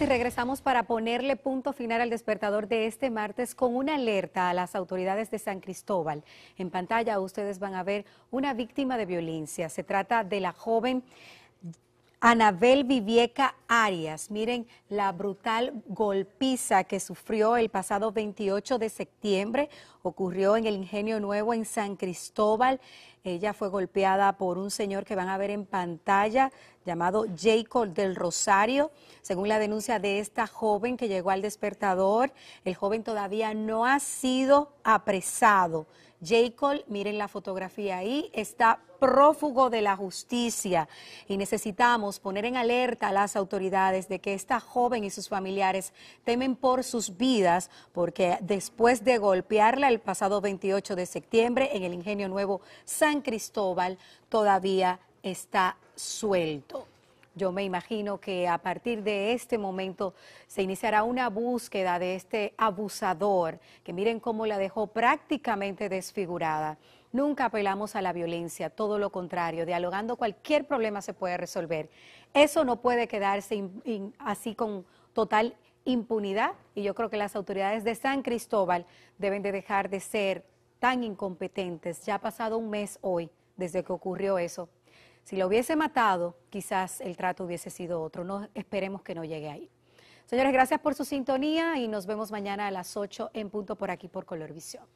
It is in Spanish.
y regresamos para ponerle punto final al despertador de este martes con una alerta a las autoridades de San Cristóbal. En pantalla ustedes van a ver una víctima de violencia. Se trata de la joven Anabel Vivieca Arias. Miren la brutal golpiza que sufrió el pasado 28 de septiembre. Ocurrió en el Ingenio Nuevo en San Cristóbal. Ella fue golpeada por un señor que van a ver en pantalla llamado Jacob del Rosario. Según la denuncia de esta joven que llegó al despertador, el joven todavía no ha sido apresado. Jacob, miren la fotografía ahí, está prófugo de la justicia y necesitamos poner en alerta a las autoridades de que esta joven y sus familiares temen por sus vidas porque después de golpearla el pasado 28 de septiembre en el Ingenio Nuevo San Cristóbal todavía está suelto. Yo me imagino que a partir de este momento se iniciará una búsqueda de este abusador, que miren cómo la dejó prácticamente desfigurada. Nunca apelamos a la violencia, todo lo contrario, dialogando cualquier problema se puede resolver. Eso no puede quedarse así con total impunidad y yo creo que las autoridades de San Cristóbal deben de dejar de ser tan incompetentes. Ya ha pasado un mes hoy desde que ocurrió eso. Si lo hubiese matado, quizás el trato hubiese sido otro. No esperemos que no llegue ahí. Señores, gracias por su sintonía y nos vemos mañana a las 8 en punto por aquí por Colorvisión.